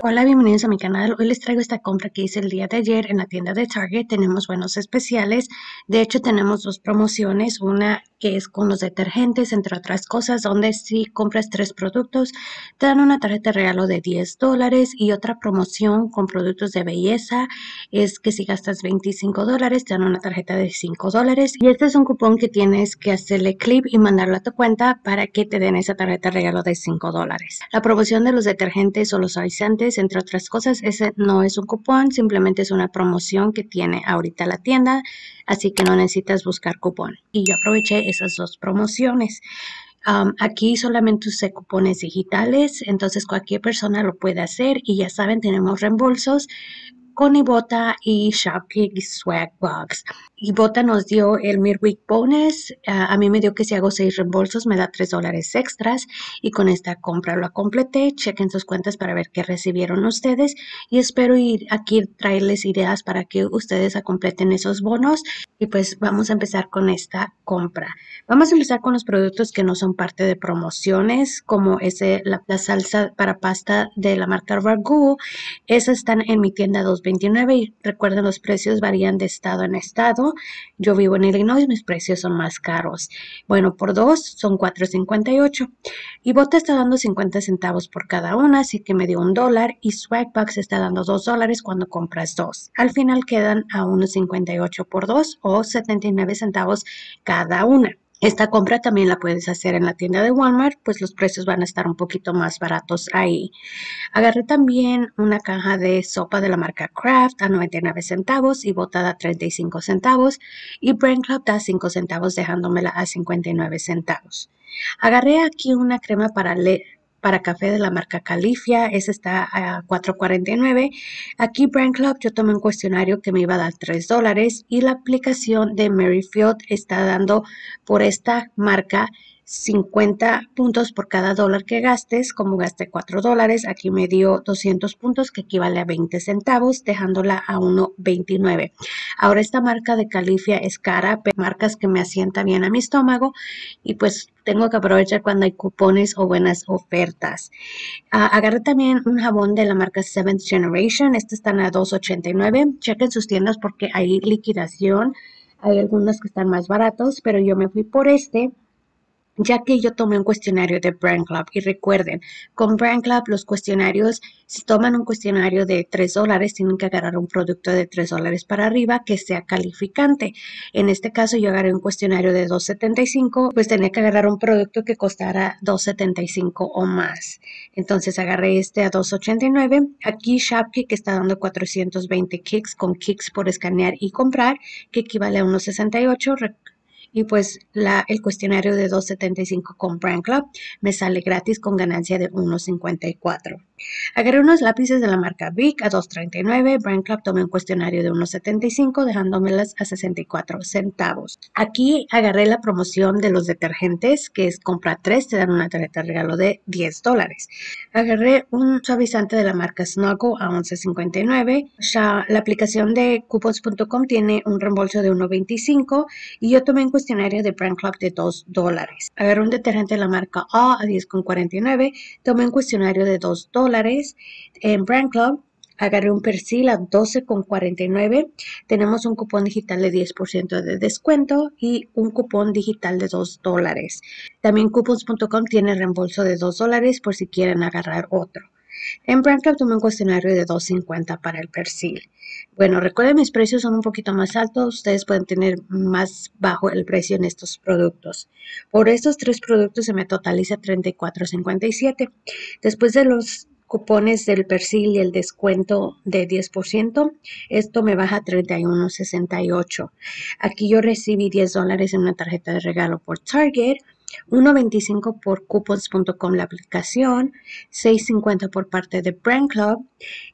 Hola, bienvenidos a mi canal. Hoy les traigo esta compra que hice el día de ayer en la tienda de Target. Tenemos buenos especiales. De hecho, tenemos dos promociones. Una que es con los detergentes, entre otras cosas, donde si compras tres productos, te dan una tarjeta de regalo de 10 dólares. Y otra promoción con productos de belleza es que si gastas 25 dólares, te dan una tarjeta de 5 dólares. Y este es un cupón que tienes que hacerle clip y mandarlo a tu cuenta para que te den esa tarjeta de regalo de 5 dólares. La promoción de los detergentes o los avisantes entre otras cosas. Ese no es un cupón, simplemente es una promoción que tiene ahorita la tienda, así que no necesitas buscar cupón. Y yo aproveché esas dos promociones. Um, aquí solamente usé cupones digitales, entonces cualquier persona lo puede hacer y ya saben, tenemos reembolsos con Ibota y Shopkick Swag Y Ibota nos dio el midweek bonus. Ah, a mí me dio que si hago seis reembolsos me da tres dólares extras y con esta compra lo completé. Chequen sus cuentas para ver qué recibieron ustedes y espero ir aquí traerles ideas para que ustedes completen esos bonos. Y pues vamos a empezar con esta compra. Vamos a empezar con los productos que no son parte de promociones, como ese, la, salsa para pasta de la marca Ragu. Esas están en mi tienda 2 y recuerden los precios varían de estado en estado. Yo vivo en Illinois, mis precios son más caros. Bueno, por dos son 4.58 y Bota está dando 50 centavos por cada una, así que me dio un dólar y Swagbucks está dando dos dólares cuando compras dos. Al final quedan a 1.58 por dos o 79 centavos cada una. Esta compra también la puedes hacer en la tienda de Walmart, pues los precios van a estar un poquito más baratos ahí. Agarré también una caja de sopa de la marca Kraft a 99 centavos y botada a 35 centavos y Brand Club da 5 centavos dejándomela a 59 centavos. Agarré aquí una crema para, para café de la marca Califia, esa está a 4.49. Aquí Brand Club yo tomé un cuestionario que me iba a dar 3 dólares y la aplicación de Maryfield está dando por esta marca 50 puntos por cada dólar que gastes, como gasté 4 dólares, aquí me dio 200 puntos que equivale a 20 centavos, dejándola a 1.29. Ahora esta marca de Califia es cara, pero marcas que me asientan bien a mi estómago y pues tengo que aprovechar cuando hay cupones o buenas ofertas. Ah, agarré también un jabón de la marca Seventh Generation, este está a 2.89, chequen sus tiendas porque hay liquidación. Hay algunas que están más baratos, pero yo me fui por este ya que yo tomé un cuestionario de Brand Club. Y recuerden, con Brand Club los cuestionarios, si toman un cuestionario de 3 dólares, tienen que agarrar un producto de 3 dólares para arriba que sea calificante. En este caso yo agarré un cuestionario de 2.75, pues tenía que agarrar un producto que costara 2.75 o más. Entonces agarré este a 2.89. Aquí Shopkick está dando 420 kicks con kicks por escanear y comprar, que equivale a unos 68. Y pues la, el cuestionario de 2.75 con Brand Club me sale gratis con ganancia de 1.54. Agarré unos lápices de la marca Vic a 2.39, Brand Club tomé un cuestionario de 1.75 dejándomelas a 64 centavos. Aquí agarré la promoción de los detergentes que es compra 3 te dan una tarjeta de regalo de 10 dólares. Agarré un suavizante de la marca Snuggle a 11.59. La aplicación de coupons.com tiene un reembolso de 1.25 y yo tomé un cuestionario de Brand Club de 2 dólares. Agarré un detergente de la marca A a 10.49, tomé un cuestionario de 2 dólares en Brand Club. Agarré un persil a 12,49. Tenemos un cupón digital de 10% de descuento y un cupón digital de 2 dólares. También coupons.com tiene reembolso de 2 dólares por si quieren agarrar otro. En Brand Club tomé un cuestionario de 2.50 para el persil. Bueno, recuerden mis precios son un poquito más altos, ustedes pueden tener más bajo el precio en estos productos. Por estos tres productos se me totaliza 34.57. Después de los cupones del persil y el descuento de 10%, esto me baja a 31.68. Aquí yo recibí 10 dólares en una tarjeta de regalo por Target, 1.25 por coupons.com la aplicación, 6.50 por parte de Brand Club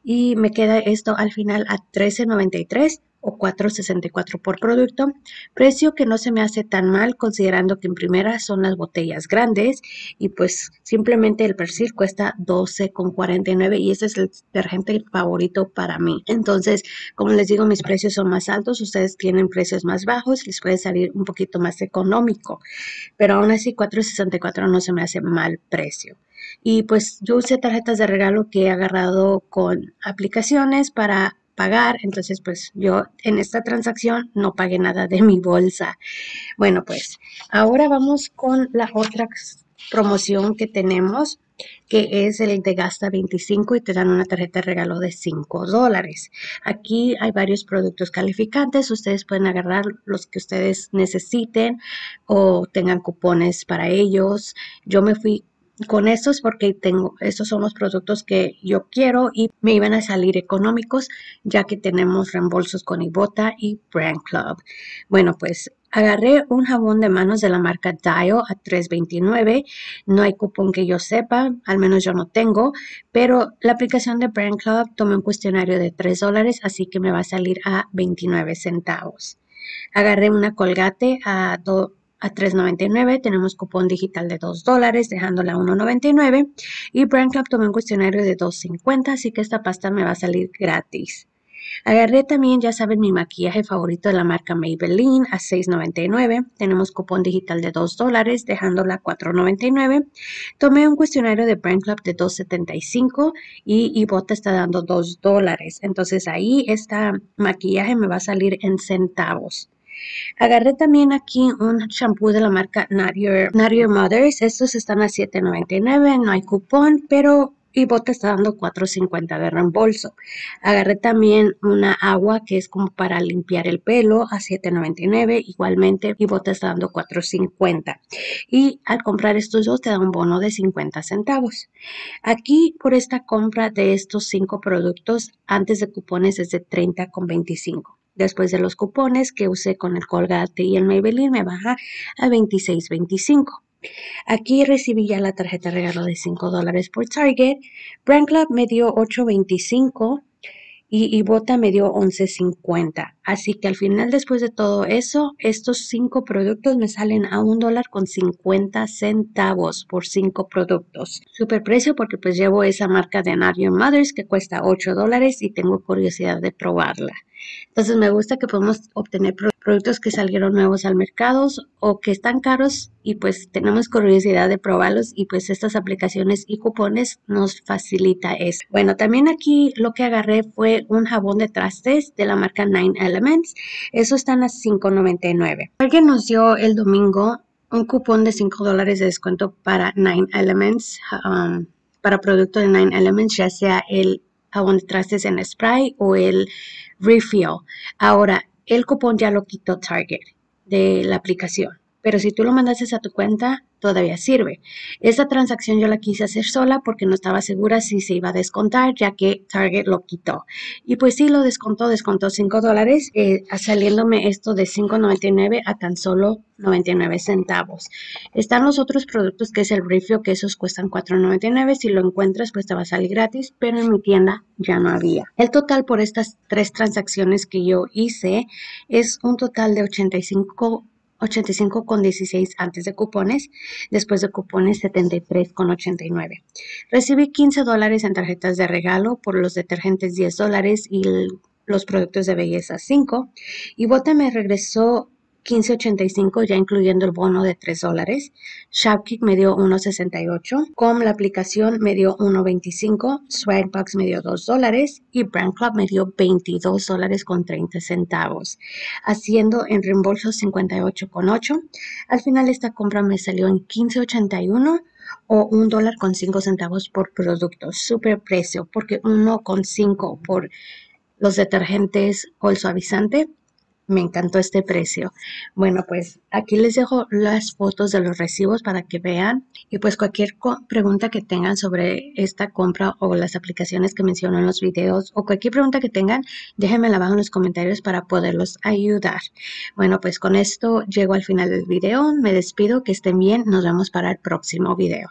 y me queda esto al final a 13.93 o 4.64 por producto, precio que no se me hace tan mal considerando que en primera son las botellas grandes y pues simplemente el perfil cuesta 12.49 y ese es el detergente favorito para mí. Entonces, como les digo, mis precios son más altos, ustedes tienen precios más bajos, les puede salir un poquito más económico, pero aún así 4.64 no se me hace mal precio. Y pues yo usé tarjetas de regalo que he agarrado con aplicaciones para pagar, entonces pues yo en esta transacción no pagué nada de mi bolsa. Bueno, pues ahora vamos con la otra promoción que tenemos, que es el de gasta 25 y te dan una tarjeta de regalo de 5 dólares. Aquí hay varios productos calificantes, ustedes pueden agarrar los que ustedes necesiten o tengan cupones para ellos. Yo me fui con estos porque tengo, estos son los productos que yo quiero y me iban a salir económicos ya que tenemos reembolsos con Ibota y Brand Club. Bueno, pues agarré un jabón de manos de la marca Dial a $3.29. No hay cupón que yo sepa, al menos yo no tengo, pero la aplicación de Brand Club tomé un cuestionario de $3 dólares, así que me va a salir a 29 centavos. Agarré una colgate a 2 a 3.99. Tenemos cupón digital de 2 dólares, dejándola a 1.99. Y Brand Club tomé un cuestionario de 2.50, así que esta pasta me va a salir gratis. Agarré también, ya saben, mi maquillaje favorito de la marca Maybelline a $6.99. Tenemos cupón digital de $2 dólares, dejándola $4.99. Tomé un cuestionario de Brand Club de $2.75 y Ibotta está dando $2 Entonces ahí este maquillaje me va a salir en centavos. Agarré también aquí un shampoo de la marca Not Your, Mother's. Estos están a $7.99, no hay cupón, pero te está dando $4.50 de reembolso. Agarré también una agua que es como para limpiar el pelo a $7.99. Igualmente, te está dando $4.50. Y al comprar estos dos te da un bono de 50 centavos. Aquí por esta compra de estos cinco productos, antes de cupones es de $30.25. Después de los cupones que usé con el Colgate y el Maybelline me baja a 26.25. Aquí recibí ya la tarjeta regalo de 5 dólares por Target. Brand Club me dio 8.25 y Bota me dio 11.50. Así que al final, después de todo eso, estos cinco productos me salen a un dólar con 50 centavos por 5 productos. Super precio porque pues llevo esa marca de Nario Mothers que cuesta 8 dólares y tengo curiosidad de probarla. Entonces me gusta que podemos obtener productos que salieron nuevos al mercado o que están caros y pues tenemos curiosidad de probarlos y pues estas aplicaciones y cupones nos facilita eso. Bueno, también aquí lo que agarré fue un jabón de trastes de la marca Nine Elements. Eso está en $5.99. Alguien nos dio el domingo un cupón de 5 dólares de descuento para Nine Elements, um, para producto de Nine Elements, ya sea el jabón de trastes en spray o el refill. Ahora, el cupón ya lo quitó Target de la aplicación pero si tú lo mandases a tu cuenta, todavía sirve. Esa transacción yo la quise hacer sola porque no estaba segura si se iba a descontar, ya que Target lo quitó. Y pues sí, lo descontó, descontó 5 dólares, eh, saliéndome esto de 5.99 a tan solo 99 centavos. Están los otros productos que es el brillo que esos cuestan 4.99. Si lo encuentras, pues te va a salir gratis, pero en mi tienda ya no había. El total por estas tres transacciones que yo hice es un total de 85 85 con 16 antes de cupones, después de cupones 73 con 89. Recibí 15 dólares en tarjetas de regalo por los detergentes 10 dólares y los productos de belleza 5 y Bota me regresó 15.85 ya incluyendo el bono de 3 dólares. Shopkick me dio 1.68, Com la aplicación me dio 1.25, Swagbucks me dio 2 dólares y Brand Club me dio 22 dólares con 30 centavos, haciendo en reembolso 58.8. Al final esta compra me salió en 15.81 o un dólar con centavos por producto, super precio, porque 1.5 por los detergentes o el suavizante me encantó este precio. Bueno, pues aquí les dejo las fotos de los recibos para que vean y pues cualquier pregunta que tengan sobre esta compra o las aplicaciones que menciono en los videos o cualquier pregunta que tengan, déjenmela abajo en los comentarios para poderlos ayudar. Bueno, pues con esto llego al final del video. Me despido, que estén bien. Nos vemos para el próximo video.